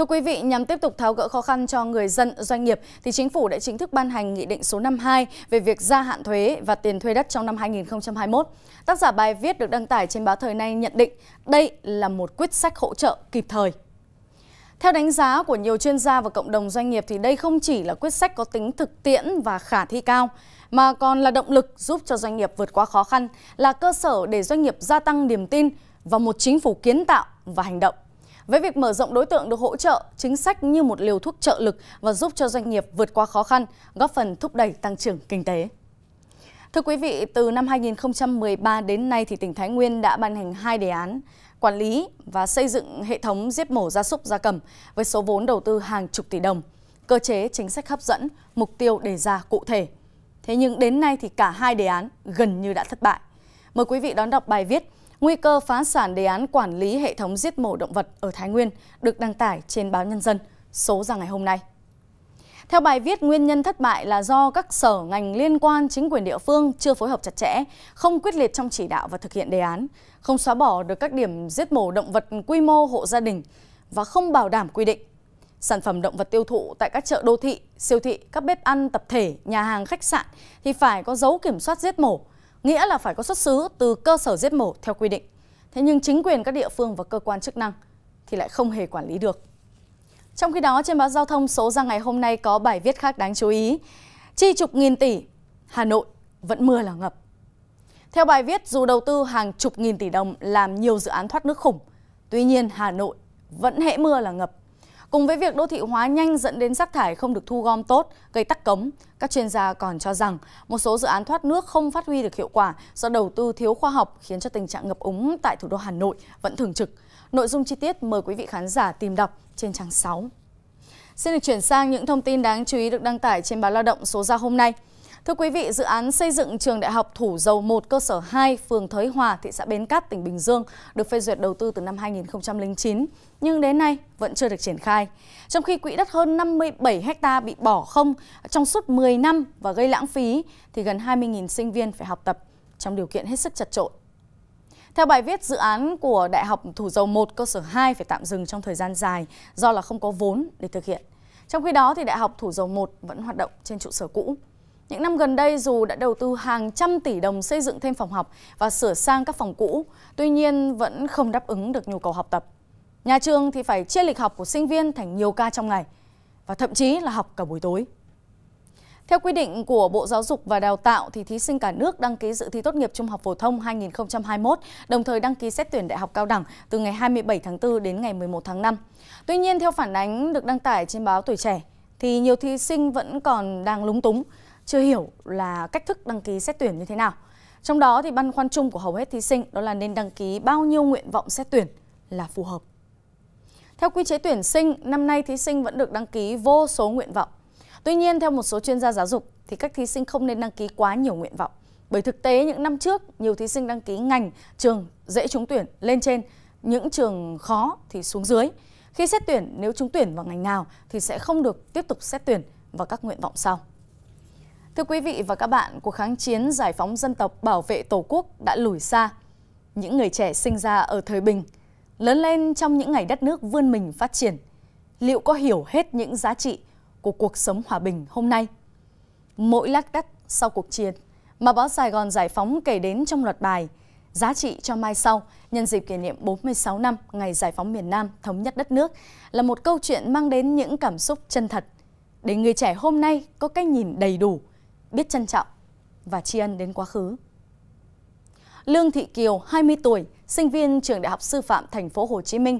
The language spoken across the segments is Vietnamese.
Thưa quý vị, nhằm tiếp tục tháo gỡ khó khăn cho người dân, doanh nghiệp, thì chính phủ đã chính thức ban hành Nghị định số 52 về việc gia hạn thuế và tiền thuê đất trong năm 2021. Tác giả bài viết được đăng tải trên báo Thời Nay nhận định đây là một quyết sách hỗ trợ kịp thời. Theo đánh giá của nhiều chuyên gia và cộng đồng doanh nghiệp thì đây không chỉ là quyết sách có tính thực tiễn và khả thi cao, mà còn là động lực giúp cho doanh nghiệp vượt qua khó khăn, là cơ sở để doanh nghiệp gia tăng niềm tin vào một chính phủ kiến tạo và hành động. Với việc mở rộng đối tượng được hỗ trợ, chính sách như một liều thuốc trợ lực và giúp cho doanh nghiệp vượt qua khó khăn, góp phần thúc đẩy tăng trưởng kinh tế. Thưa quý vị, từ năm 2013 đến nay thì tỉnh Thái Nguyên đã ban hành hai đề án quản lý và xây dựng hệ thống giết mổ gia súc gia cầm với số vốn đầu tư hàng chục tỷ đồng, cơ chế chính sách hấp dẫn, mục tiêu đề ra cụ thể. Thế nhưng đến nay thì cả hai đề án gần như đã thất bại. Mời quý vị đón đọc bài viết nguy cơ phá sản đề án quản lý hệ thống giết mổ động vật ở Thái Nguyên được đăng tải trên báo Nhân dân số ra ngày hôm nay. Theo bài viết, nguyên nhân thất bại là do các sở ngành liên quan chính quyền địa phương chưa phối hợp chặt chẽ, không quyết liệt trong chỉ đạo và thực hiện đề án, không xóa bỏ được các điểm giết mổ động vật quy mô hộ gia đình và không bảo đảm quy định. Sản phẩm động vật tiêu thụ tại các chợ đô thị, siêu thị, các bếp ăn tập thể, nhà hàng khách sạn thì phải có dấu kiểm soát giết mổ, nghĩa là phải có xuất xứ từ cơ sở giết mổ theo quy định. Thế nhưng chính quyền các địa phương và cơ quan chức năng thì lại không hề quản lý được. Trong khi đó, trên báo Giao thông số ra ngày hôm nay có bài viết khác đáng chú ý. Chi chục nghìn tỷ, Hà Nội vẫn mưa là ngập. Theo bài viết, dù đầu tư hàng chục nghìn tỷ đồng làm nhiều dự án thoát nước khủng, tuy nhiên Hà Nội vẫn hễ mưa là ngập. Cùng với việc đô thị hóa nhanh dẫn đến rác thải không được thu gom tốt, gây tắc cống, các chuyên gia còn cho rằng một số dự án thoát nước không phát huy được hiệu quả do đầu tư thiếu khoa học khiến cho tình trạng ngập úng tại thủ đô Hà Nội vẫn thường trực. Nội dung chi tiết mời quý vị khán giả tìm đọc trên trang 6. Xin được chuyển sang những thông tin đáng chú ý được đăng tải trên báo Lao động số ra hôm nay. Thưa quý vị, dự án xây dựng trường Đại học Thủ Dầu 1 cơ sở 2 phường Thới Hòa, thị xã Bến Cát, tỉnh Bình Dương được phê duyệt đầu tư từ năm 2009 nhưng đến nay vẫn chưa được triển khai. Trong khi quỹ đất hơn 57 ha bị bỏ không trong suốt 10 năm và gây lãng phí thì gần 20.000 sinh viên phải học tập trong điều kiện hết sức chật trội. Theo bài viết, dự án của Đại học Thủ Dầu 1 cơ sở 2 phải tạm dừng trong thời gian dài do là không có vốn để thực hiện. Trong khi đó, thì Đại học Thủ Dầu 1 vẫn hoạt động trên trụ sở cũ. Những năm gần đây dù đã đầu tư hàng trăm tỷ đồng xây dựng thêm phòng học và sửa sang các phòng cũ, tuy nhiên vẫn không đáp ứng được nhu cầu học tập. Nhà trường thì phải chia lịch học của sinh viên thành nhiều ca trong ngày và thậm chí là học cả buổi tối. Theo quy định của Bộ Giáo dục và Đào tạo thì thí sinh cả nước đăng ký dự thi tốt nghiệp trung học phổ thông 2021, đồng thời đăng ký xét tuyển đại học cao đẳng từ ngày 27 tháng 4 đến ngày 11 tháng 5. Tuy nhiên theo phản ánh được đăng tải trên báo Tuổi trẻ thì nhiều thí sinh vẫn còn đang lúng túng chưa hiểu là cách thức đăng ký xét tuyển như thế nào. Trong đó thì băn khoăn chung của hầu hết thí sinh đó là nên đăng ký bao nhiêu nguyện vọng xét tuyển là phù hợp. Theo quy chế tuyển sinh, năm nay thí sinh vẫn được đăng ký vô số nguyện vọng. Tuy nhiên, theo một số chuyên gia giáo dục, thì các thí sinh không nên đăng ký quá nhiều nguyện vọng. Bởi thực tế, những năm trước, nhiều thí sinh đăng ký ngành, trường dễ trúng tuyển lên trên, những trường khó thì xuống dưới. Khi xét tuyển, nếu trúng tuyển vào ngành nào thì sẽ không được tiếp tục xét tuyển vào các nguyện vọng sau. Thưa quý vị và các bạn, cuộc kháng chiến giải phóng dân tộc bảo vệ Tổ quốc đã lùi xa. Những người trẻ sinh ra ở thời bình, lớn lên trong những ngày đất nước vươn mình phát triển, liệu có hiểu hết những giá trị của cuộc sống hòa bình hôm nay? Mỗi lát đất sau cuộc chiến mà báo Sài Gòn Giải phóng kể đến trong loạt bài Giá trị cho mai sau nhân dịp kỷ niệm 46 năm ngày giải phóng miền Nam thống nhất đất nước là một câu chuyện mang đến những cảm xúc chân thật. Để người trẻ hôm nay có cách nhìn đầy đủ biết trân trọng và tri ân đến quá khứ. Lương Thị Kiều, 20 tuổi, sinh viên trường Đại học Sư phạm Thành phố Hồ Chí Minh.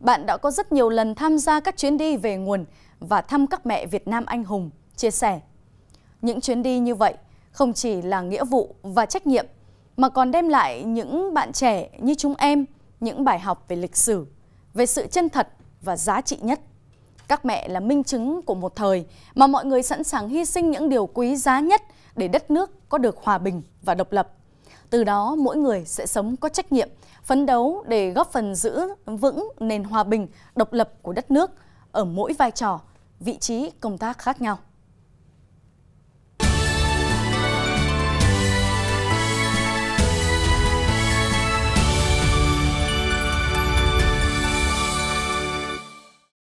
Bạn đã có rất nhiều lần tham gia các chuyến đi về nguồn và thăm các mẹ Việt Nam anh hùng, chia sẻ. Những chuyến đi như vậy không chỉ là nghĩa vụ và trách nhiệm mà còn đem lại những bạn trẻ như chúng em những bài học về lịch sử, về sự chân thật và giá trị nhất các mẹ là minh chứng của một thời mà mọi người sẵn sàng hy sinh những điều quý giá nhất để đất nước có được hòa bình và độc lập. Từ đó mỗi người sẽ sống có trách nhiệm, phấn đấu để góp phần giữ vững nền hòa bình, độc lập của đất nước ở mỗi vai trò, vị trí công tác khác nhau.